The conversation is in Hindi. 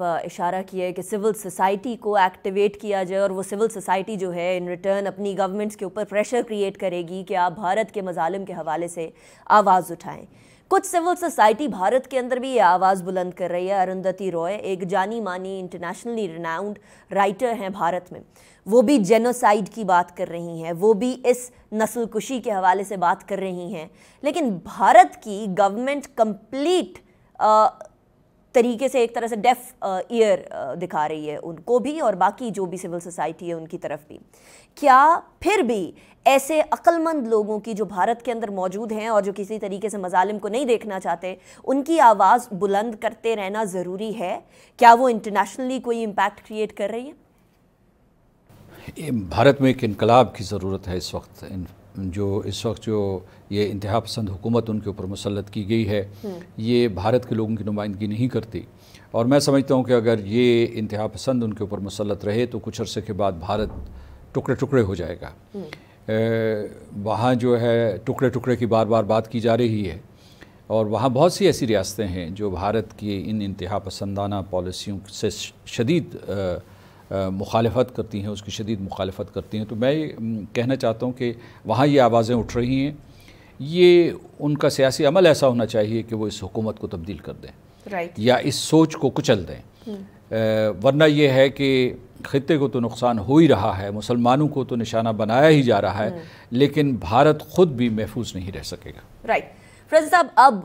तरफ इशारा किया है कि सिविल सोसाइटी को एक्टिवेट किया जाए और वो सिविल सोसाइटी जो है इन रिटर्न अपनी गवर्नमेंट्स के ऊपर प्रेशर क्रिएट करेगी कि आप भारत के मजालम के हवाले से आवाज़ उठाएं कुछ सिविल सोसाइटी भारत के अंदर भी ये आवाज़ बुलंद कर रही है अरुंधति रॉय एक जानी मानी इंटरनेशनली रिनाउंड राइटर हैं भारत में वो भी जेनोसाइड की बात कर रही हैं वो भी इस नस्ल कुशी के हवाले से बात कर रही हैं लेकिन भारत की गवर्नमेंट कंप्लीट तरीके से एक तरह से डेफ ईयर uh, uh, दिखा रही है उनको भी और बाकी जो भी सिविल सोसाइटी है उनकी तरफ भी क्या फिर भी ऐसे अक्लमंद लोगों की जो भारत के अंदर मौजूद हैं और जो किसी तरीके से मजालिम को नहीं देखना चाहते उनकी आवाज़ बुलंद करते रहना ज़रूरी है क्या वो इंटरनेशनली कोई इम्पैक्ट क्रिएट कर रही है भारत में एक इनकलाब की ज़रूरत है इस वक्त जो इस वक्त जो ये इंतहा पसंद हुकूमत उनके ऊपर मुसलत की गई है हम्म। ये भारत के लोगों की नुमाइंदगी नहीं करती और मैं समझता हूँ कि अगर ये इंतहा पसंद उनके ऊपर मुसलत रहे तो कुछ अरसे के बाद भारत टुकड़े टुकड़े हो जाएगा हम्म। वहाँ जो है टुकड़े टुकड़े की बार बार बात की जा रही है और वहाँ बहुत सी ऐसी रियासतें हैं जो भारत की इन इंतहा पसंदाना पॉलिसियों से शदीद मुखालफत करती हैं उसकी शदीद मुखालफत करती हैं तो मैं कहना चाहता हूँ कि वहाँ ये आवाज़ें उठ रही हैं ये उनका सियासी अमल ऐसा होना चाहिए कि वो इस हुकूमत को तब्दील कर दें right. या इस सोच को कुचल दें आ, हम्म। वरना ये है कि ख़त्े को तो नुकसान हो ही रहा है मुसलमानों को तो निशाना बनाया ही जा रहा है हम्म। लेकिन भारत ख़ुद भी महफूज नहीं रह सकेगा राइट right. फ्रेंड साहब अब